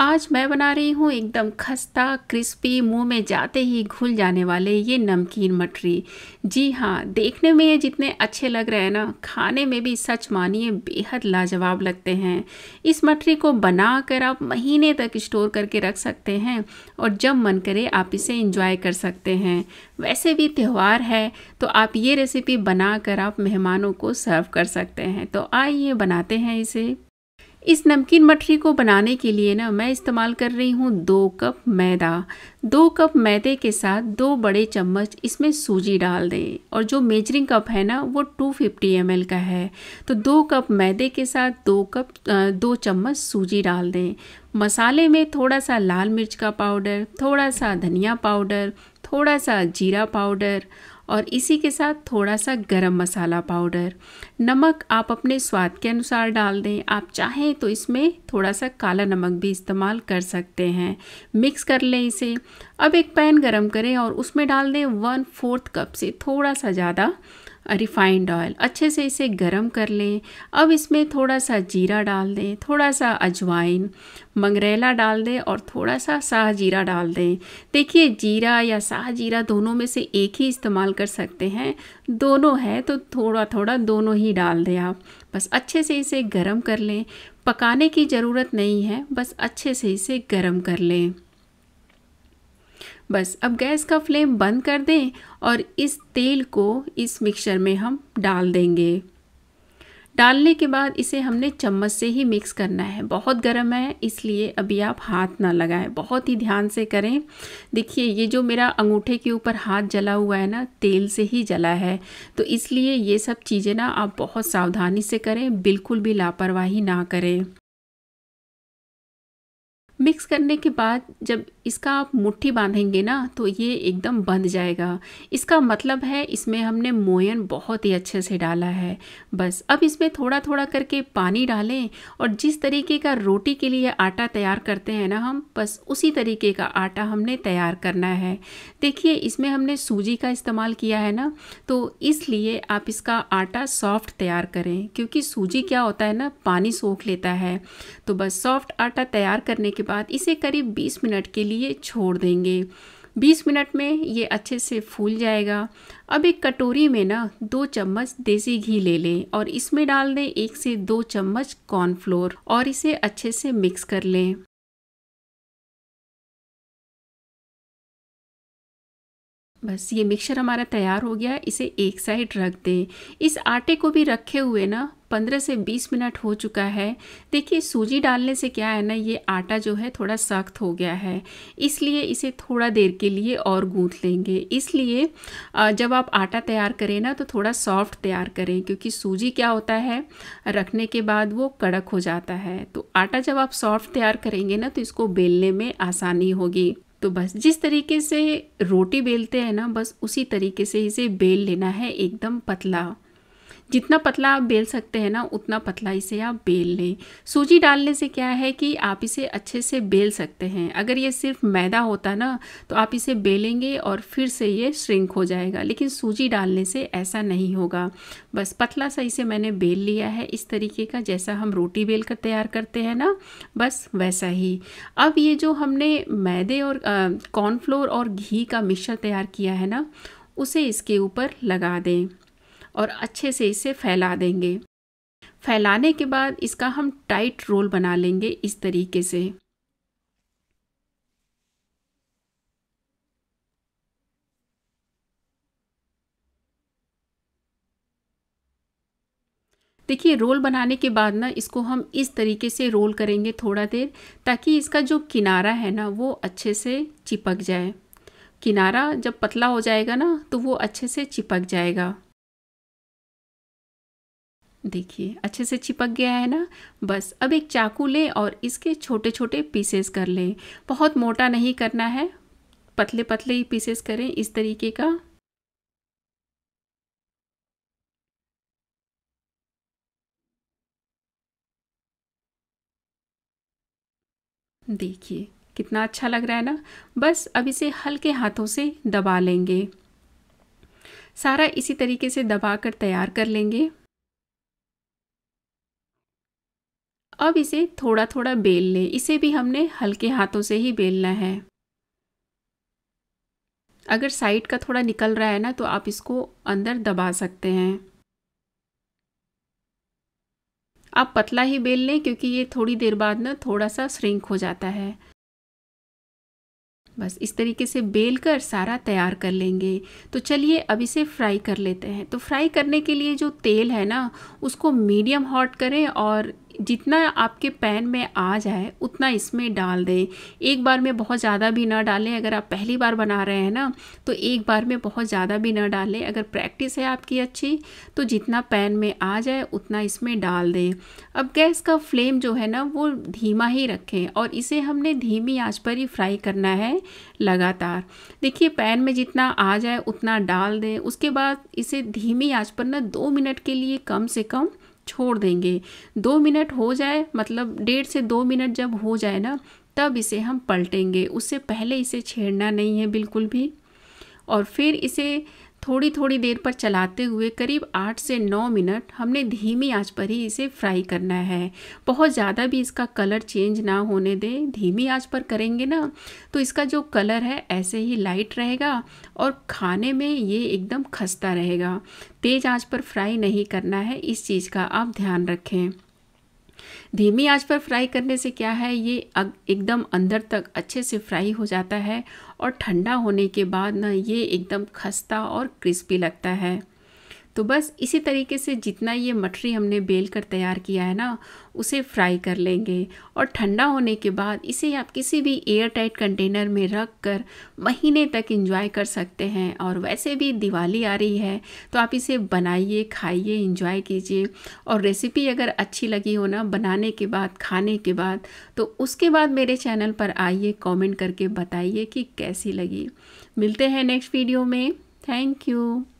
आज मैं बना रही हूँ एकदम खस्ता क्रिस्पी मुंह में जाते ही घुल जाने वाले ये नमकीन मटरी जी हाँ देखने में ये जितने अच्छे लग रहे हैं ना खाने में भी सच मानिए बेहद लाजवाब लगते हैं इस मटरी को बना कर आप महीने तक स्टोर करके रख सकते हैं और जब मन करे आप इसे इंजॉय कर सकते हैं वैसे भी त्यौहार है तो आप ये रेसिपी बना कर आप मेहमानों को सर्व कर सकते हैं तो आइए बनाते हैं इसे इस नमकीन मठरी को बनाने के लिए ना मैं इस्तेमाल कर रही हूँ दो कप मैदा दो कप मैदे के साथ दो बड़े चम्मच इसमें सूजी डाल दें और जो मेजरिंग कप है ना वो 250 फिफ्टी का है तो दो कप मैदे के साथ दो कप दो चम्मच सूजी डाल दें मसाले में थोड़ा सा लाल मिर्च का पाउडर थोड़ा सा धनिया पाउडर थोड़ा सा जीरा पाउडर और इसी के साथ थोड़ा सा गरम मसाला पाउडर नमक आप अपने स्वाद के अनुसार डाल दें आप चाहें तो इसमें थोड़ा सा काला नमक भी इस्तेमाल कर सकते हैं मिक्स कर लें इसे अब एक पैन गरम करें और उसमें डाल दें वन फोर्थ कप से थोड़ा सा ज़्यादा रिफाइंड ऑयल अच्छे से इसे गरम कर लें अब इसमें थोड़ा सा जीरा डाल दें थोड़ा सा अजवाइन मंगरेला डाल दें और थोड़ा सा शाह जीरा डाल दें देखिए जीरा या शाह जीरा दोनों में से एक ही इस्तेमाल कर सकते हैं दोनों है तो थोड़ा थोड़ा दोनों ही डाल दें आप बस अच्छे से इसे गरम कर लें पकाने की ज़रूरत नहीं है बस अच्छे से इसे गरम कर लें बस अब गैस का फ्लेम बंद कर दें और इस तेल को इस मिक्सचर में हम डाल देंगे डालने के बाद इसे हमने चम्मच से ही मिक्स करना है बहुत गर्म है इसलिए अभी आप हाथ ना लगाएं बहुत ही ध्यान से करें देखिए ये जो मेरा अंगूठे के ऊपर हाथ जला हुआ है ना तेल से ही जला है तो इसलिए ये सब चीज़ें ना आप बहुत सावधानी से करें बिल्कुल भी लापरवाही ना करें मिक्स करने के बाद जब इसका आप मुट्ठी बांधेंगे ना तो ये एकदम बंध जाएगा इसका मतलब है इसमें हमने मोयन बहुत ही अच्छे से डाला है बस अब इसमें थोड़ा थोड़ा करके पानी डालें और जिस तरीके का रोटी के लिए आटा तैयार करते हैं ना हम बस उसी तरीके का आटा हमने तैयार करना है देखिए इसमें हमने सूजी का इस्तेमाल किया है ना तो इसलिए आप इसका आटा सॉफ्ट तैयार करें क्योंकि सूजी क्या होता है ना पानी सोख लेता है तो बस सॉफ्ट आटा तैयार करने के बाद इसे करीब 20 मिनट के लिए छोड़ देंगे 20 मिनट में ये अच्छे से फूल जाएगा अब एक कटोरी में ना दो चम्मच देसी घी ले लें और इसमें डाल दें एक से दो चम्मच कॉर्नफ्लोर और इसे अच्छे से मिक्स कर लें बस ये मिक्सर हमारा तैयार हो गया इसे एक साइड रख दें इस आटे को भी रखे हुए ना 15 से 20 मिनट हो चुका है देखिए सूजी डालने से क्या है ना ये आटा जो है थोड़ा सख्त हो गया है इसलिए इसे थोड़ा देर के लिए और गूंथ लेंगे इसलिए जब आप आटा तैयार करें ना तो थोड़ा सॉफ्ट तैयार करें क्योंकि सूजी क्या होता है रखने के बाद वो कड़क हो जाता है तो आटा जब आप सॉफ्ट तैयार करेंगे ना तो इसको बेलने में आसानी होगी तो बस जिस तरीके से रोटी बेलते हैं ना बस उसी तरीके से इसे बेल लेना है एकदम पतला जितना पतला आप बेल सकते हैं ना उतना पतला इसे आप बेल लें सूजी डालने से क्या है कि आप इसे अच्छे से बेल सकते हैं अगर ये सिर्फ मैदा होता ना तो आप इसे बेलेंगे और फिर से ये श्रिंक हो जाएगा लेकिन सूजी डालने से ऐसा नहीं होगा बस पतला सा इसे मैंने बेल लिया है इस तरीके का जैसा हम रोटी बेल कर तैयार करते हैं ना बस वैसा ही अब ये जो हमने मैदे और कॉर्नफ्लोर और घी का मिक्सचर तैयार किया है ना उसे इसके ऊपर लगा दें और अच्छे से इसे फैला देंगे फैलाने के बाद इसका हम टाइट रोल बना लेंगे इस तरीके से देखिए रोल बनाने के बाद ना इसको हम इस तरीके से रोल करेंगे थोड़ा देर ताकि इसका जो किनारा है ना वो अच्छे से चिपक जाए किनारा जब पतला हो जाएगा ना तो वो अच्छे से चिपक जाएगा देखिए अच्छे से चिपक गया है ना बस अब एक चाकू लें और इसके छोटे छोटे पीसेस कर लें बहुत मोटा नहीं करना है पतले पतले ही पीसेस करें इस तरीके का देखिए कितना अच्छा लग रहा है ना बस अब इसे हल्के हाथों से दबा लेंगे सारा इसी तरीके से दबा कर तैयार कर लेंगे अब इसे थोड़ा थोड़ा बेल लें इसे भी हमने हल्के हाथों से ही बेलना है अगर साइड का थोड़ा निकल रहा है ना तो आप इसको अंदर दबा सकते हैं आप पतला ही बेल लें क्योंकि ये थोड़ी देर बाद ना थोड़ा सा श्रिंक हो जाता है बस इस तरीके से बेल कर सारा तैयार कर लेंगे तो चलिए अब इसे फ्राई कर लेते हैं तो फ्राई करने के लिए जो तेल है ना उसको मीडियम हॉट करें और जितना आपके पैन में आ जाए उतना इसमें डाल दें एक बार में बहुत ज़्यादा भी ना डालें अगर आप पहली बार बना रहे हैं ना तो एक बार में बहुत ज़्यादा भी ना डालें अगर प्रैक्टिस है आपकी अच्छी तो जितना पैन में आ जाए उतना इसमें डाल दें अब गैस का फ्लेम जो है ना वो धीमा ही रखें और इसे हमने धीमी आँच पर ही फ्राई करना है लगातार देखिए पैन में जितना आ जाए उतना डाल दें उसके बाद इसे धीमी आँच पर ना दो मिनट के लिए कम से कम छोड़ देंगे दो मिनट हो जाए मतलब डेढ़ से दो मिनट जब हो जाए ना तब इसे हम पलटेंगे उससे पहले इसे छेड़ना नहीं है बिल्कुल भी और फिर इसे थोड़ी थोड़ी देर पर चलाते हुए करीब आठ से नौ मिनट हमने धीमी आंच पर ही इसे फ्राई करना है बहुत ज़्यादा भी इसका कलर चेंज ना होने दें धीमी आंच पर करेंगे ना तो इसका जो कलर है ऐसे ही लाइट रहेगा और खाने में ये एकदम खस्ता रहेगा तेज़ आंच पर फ्राई नहीं करना है इस चीज़ का आप ध्यान रखें धीमी आंच पर फ्राई करने से क्या है ये एकदम अंदर तक अच्छे से फ्राई हो जाता है और ठंडा होने के बाद ना ये एकदम खस्ता और क्रिस्पी लगता है तो बस इसी तरीके से जितना ये मठरी हमने बेल कर तैयार किया है ना उसे फ्राई कर लेंगे और ठंडा होने के बाद इसे आप किसी भी एयर टाइट कंटेनर में रख कर महीने तक इंजॉय कर सकते हैं और वैसे भी दिवाली आ रही है तो आप इसे बनाइए खाइए इंजॉय कीजिए और रेसिपी अगर अच्छी लगी हो ना बनाने के बाद खाने के बाद तो उसके बाद मेरे चैनल पर आइए कमेंट करके बताइए कि कैसी लगी मिलते हैं नेक्स्ट वीडियो में थैंक यू